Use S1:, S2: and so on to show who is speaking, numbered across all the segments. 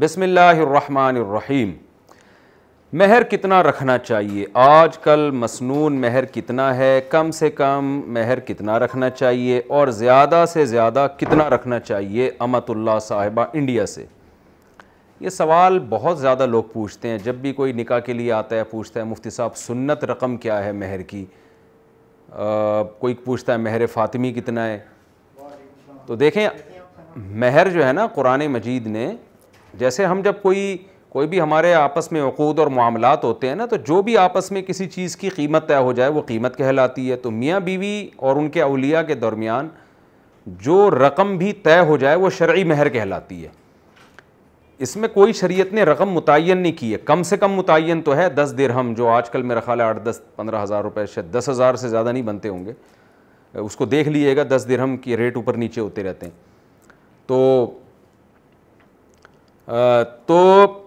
S1: बिसमीम महर कितना रखना चाहिए आज कल मसनून महर कितना है कम से कम महर कितना रखना चाहिए और ज़्यादा से ज़्यादा कितना रखना चाहिए अमतुल्ला साहिबा इंडिया से ये सवाल बहुत ज़्यादा लोग पूछते हैं जब भी कोई निका के लिए आता है पूछता है मुफ्ती साहब सुन्नत रकम क्या है महर की आ, कोई पूछता है महर फ़ातिमी कितना है तो देखें महर जो है ना कुरान मजीद ने जैसे हम जब कोई कोई भी हमारे आपस में वक़ूद और मामलात होते हैं ना तो जो भी आपस में किसी चीज़ की कीमत तय हो जाए वो कीमत कहलाती है तो मियाँ बीवी और उनके अलिया के दरमियान जो रकम भी तय हो जाए वो शर्य महर कहलाती है इसमें कोई शरीयत ने रकम मुतन नहीं की है कम से कम मुतन तो है दस दिरहम जो आजकल मेरा ख्याल है आठ दस पंद्रह हज़ार रुपये शायद दस हज़ार से ज़्यादा नहीं बनते होंगे उसको देख लीजिएगा दस दिरहम के रेट ऊपर नीचे होते रहते हैं तो तो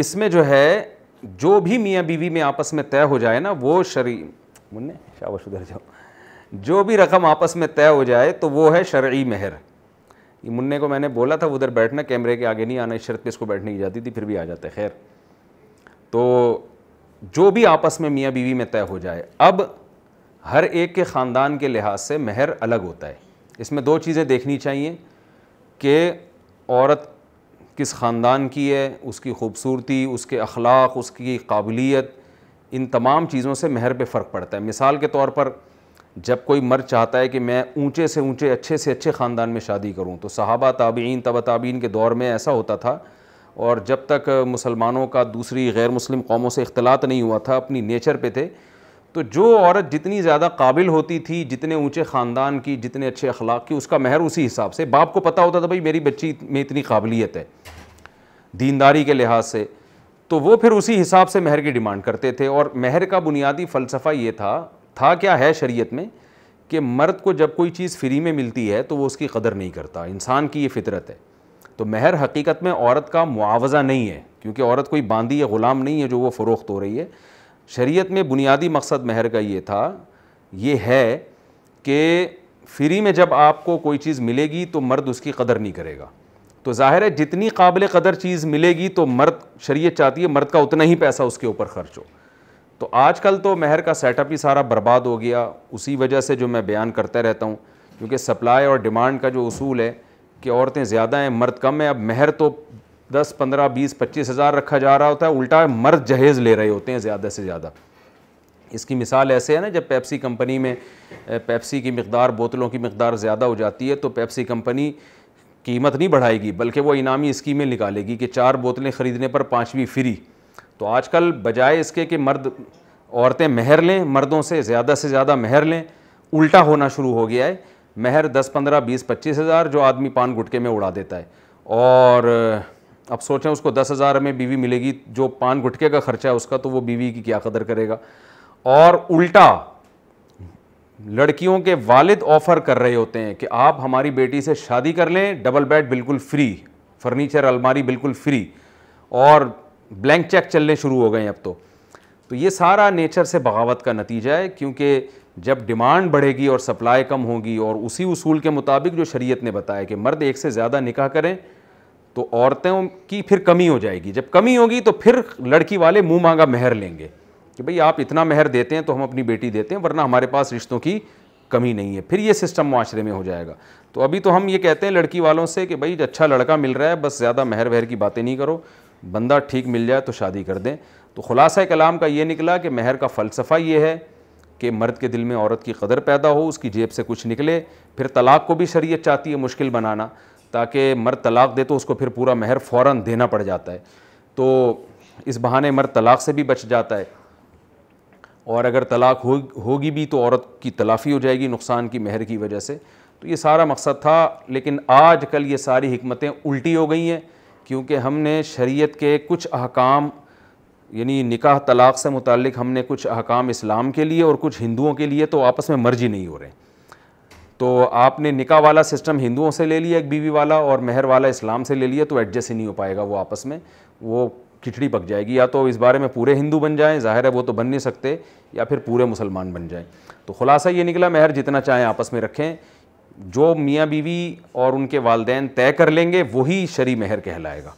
S1: इसमें जो है जो भी मियाँ बीवी में आपस में तय हो जाए ना वो शरी मुन्ने शाबाश उधर जाओ जो भी रकम आपस में तय हो जाए तो वो है शर्य मेहर ये मुन्ने को मैंने बोला था उधर बैठना कैमरे के आगे नहीं आना इस शर्त पे इसको बैठने की जाती थी फिर भी आ जाते खैर तो जो भी आपस में मियाँ बीवी में तय हो जाए अब हर एक के ख़ानदान के लिहाज से मेहर अलग होता है इसमें दो चीज़ें देखनी चाहिए कि औरत किस ख़ानदान की है उसकी खूबसूरती उसके अखलाक उसकी काबिलियत इन तमाम चीज़ों से महर पर फ़र्क पड़ता है मिसाल के तौर पर जब कोई मर्द चाहता है कि मैं ऊँचे से ऊँचे अच्छे से अच्छे ख़ानदान में शादी करूँ तो सहाबा ताबीन तब ताबीन के दौर में ऐसा होता था और जब तक मुसलमानों का दूसरी गैर मुस्लिम कौमों से अख्तिलात नहीं हुआ था अपनी नेचर पे थे तो जो औरत जितनी ज़्यादा काबिल होती थी जितने ऊंचे ख़ानदान की जितने अच्छे अखलाक की उसका महर उसी हिसाब से बाप को पता होता था भाई मेरी बच्ची में इतनी काबिलियत है दीनदारी के लिहाज से तो वो फिर उसी हिसाब से महर की डिमांड करते थे और महर का बुनियादी फ़लसफ़ा ये था था क्या है शरीयत में कि मर्द को जब कोई चीज़ फ्री में मिलती है तो वो उसकी कदर नहीं करता इंसान की ये फितरत है तो महर हकीकत में औरत का मुआवजा नहीं है क्योंकि औरत कोई बांदी या ग़ुलाम नहीं है जो वो फ़रोख्त हो रही है शरीयत में बुनियादी मकसद महर का ये था ये है कि फ्री में जब आपको कोई चीज़ मिलेगी तो मर्द उसकी कदर नहीं करेगा तो जाहिर है जितनी काबिल कदर चीज़ मिलेगी तो मर्द शरीय चाहती है मर्द का उतना ही पैसा उसके ऊपर खर्च हो तो आजकल तो महर का सेटअप ही सारा बर्बाद हो गया उसी वजह से जो मैं बयान करता रहता हूँ क्योंकि सप्लाई और डिमांड का जो असूल है कि औरतें ज़्यादा हैं मर्द कम हैं अब महर तो दस पंद्रह बीस पच्चीस हज़ार रखा जा रहा होता है उल्टा मर्द जहेज़ ले रहे होते हैं ज़्यादा से ज़्यादा इसकी मिसाल ऐसे है ना जब पेप्सी कंपनी में पेप्सी की मकदार बोतलों की मकदार ज़्यादा हो जाती है तो पेप्सी कंपनी कीमत नहीं बढ़ाएगी बल्कि वो इनामी स्कीमें निकालेगी कि चार बोतलें ख़रीदने पर पाँचवीं फ्री तो आजकल बजाय इसके कि मर्द औरतें महर लें मर्दों से ज़्यादा से ज़्यादा महर लें उल्टा होना शुरू हो गया है महर दस पंद्रह बीस पच्चीस हज़ार जो आदमी पान गुटके में उड़ा देता है और अब सोचें उसको दस हज़ार में बीवी मिलेगी जो पान गुटके का खर्चा है उसका तो वो बीवी की क्या कदर करेगा और उल्टा लड़कियों के वालिद ऑफ़र कर रहे होते हैं कि आप हमारी बेटी से शादी कर लें डबल बेड बिल्कुल फ्री फर्नीचर अलमारी बिल्कुल फ्री और ब्लैंक चेक चलने शुरू हो गए हैं अब तो तो ये सारा नेचर से बगावत का नतीजा है क्योंकि जब डिमांड बढ़ेगी और सप्लाई कम होगी और उसी उसूल के मुताबिक जो शरीयत ने बताया कि मर्द एक से ज़्यादा निकाह करें तो औरतों की फिर कमी हो जाएगी जब कमी होगी तो फिर लड़की वाले मुंह मांगा मेहर लेंगे कि भाई आप इतना मेहर देते हैं तो हम अपनी बेटी देते हैं वरना हमारे पास रिश्तों की कमी नहीं है फिर ये सिस्टम माशरे में हो जाएगा तो अभी तो हम ये कहते हैं लड़की वालों से कि भाई अच्छा लड़का मिल रहा है बस ज़्यादा मेहर वहर की बातें नहीं करो बंदा ठीक मिल जाए तो शादी कर दें तो ख़ुलासा कलाम का ये निकला कि मेहर का फ़लसफ़ा ये है कि मर्द के दिल में औरत की कदर पैदा हो उसकी जेब से कुछ निकले फिर तलाक को भी शरीय चाहती है मुश्किल बनाना ताकि मर्द तलाक दे तो उसको फिर पूरा मेहर फ़ौर देना पड़ जाता है तो इस बहाने मर्द तलाक से भी बच जाता है और अगर तलाक हो होगी भी तो औरत की तलाफ़ी हो जाएगी नुकसान की महर की वजह से तो ये सारा मकसद था लेकिन आज कल ये सारी हमतें उल्टी हो गई हैं क्योंकि हमने शरीयत के कुछ अहकाम यानी निकाह तलाक़ से मुतल हमने कुछ अहकाम इस्लाम के लिए और कुछ हिंदुओं के लिए तो आपस में मर्जी नहीं हो रहे तो आपने निकाह वाला सिस्टम हिंदुओं से ले लिया एक बीवी वाला और महर वाला इस्लाम से ले लिया तो एडजस्ट ही नहीं हो पाएगा वो आपस में वो खिचड़ी पक जाएगी या तो इस बारे में पूरे हिंदू बन जाएं जाहिर है वो तो बन नहीं सकते या फिर पूरे मुसलमान बन जाएं तो खुलासा ये निकला महर जितना चाहें आपस में रखें जो मियाँ बीवी और उनके वालदेन तय कर लेंगे वही शरी महर कहलाएगा